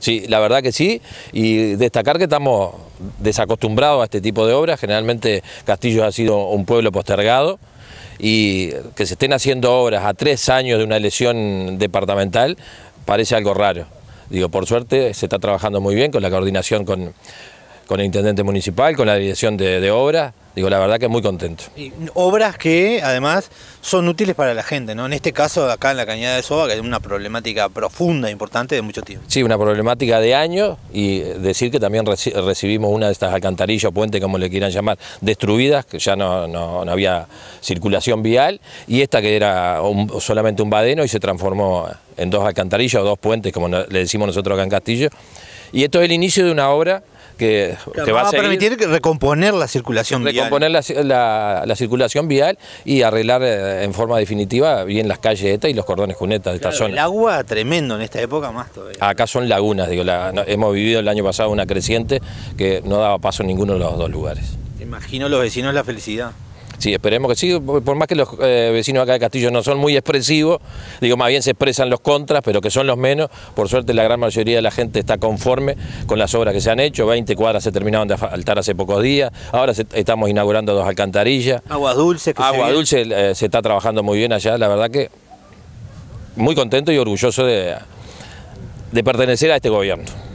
Sí, la verdad que sí, y destacar que estamos desacostumbrados a este tipo de obras, generalmente Castillo ha sido un pueblo postergado, y que se estén haciendo obras a tres años de una elección departamental parece algo raro. Digo, por suerte se está trabajando muy bien con la coordinación con, el intendente municipal, con la dirección de, de obras, Digo, la verdad que muy contento. obras que además son útiles para la gente, ¿no? En este caso, acá en la Cañada de Soba, que es una problemática profunda, importante de mucho tiempo. Sí, una problemática de años y decir que también recibimos una de estas alcantarillas o puentes, como le quieran llamar, destruidas, que ya no, había circulación vial, y esta que era solamente un badeno y se transformó en dos alcantarillas o dos puentes, como le decimos nosotros acá en Castillo. Y esto es el inicio de una obra te va, a, ah, permitir recomponer la circulación recomponer vial. Recomponer la, circulación vial y arreglar eh, en forma definitiva bien las estas y los cordones cunetas de esta zona. El agua tremendo en esta época más todavía. Acá son lagunas, digo, hemos vivido el año pasado una creciente que no daba paso a ninguno de los dos lugares. Imagino los vecinos la felicidad. Sí, esperemos que sí, por más que los eh, vecinos acá de Castillo no son muy expresivos, digo, más bien se expresan los contras, pero que son los menos, por suerte la gran mayoría de la gente está conforme con las obras que se han hecho, 20 cuadras se terminaron de faltar hace pocos días, ahora estamos inaugurando dos alcantarillas. Agua dulce. Que eh, Agua dulce se está trabajando muy bien allá, la verdad que muy contento y orgulloso de pertenecer a este gobierno.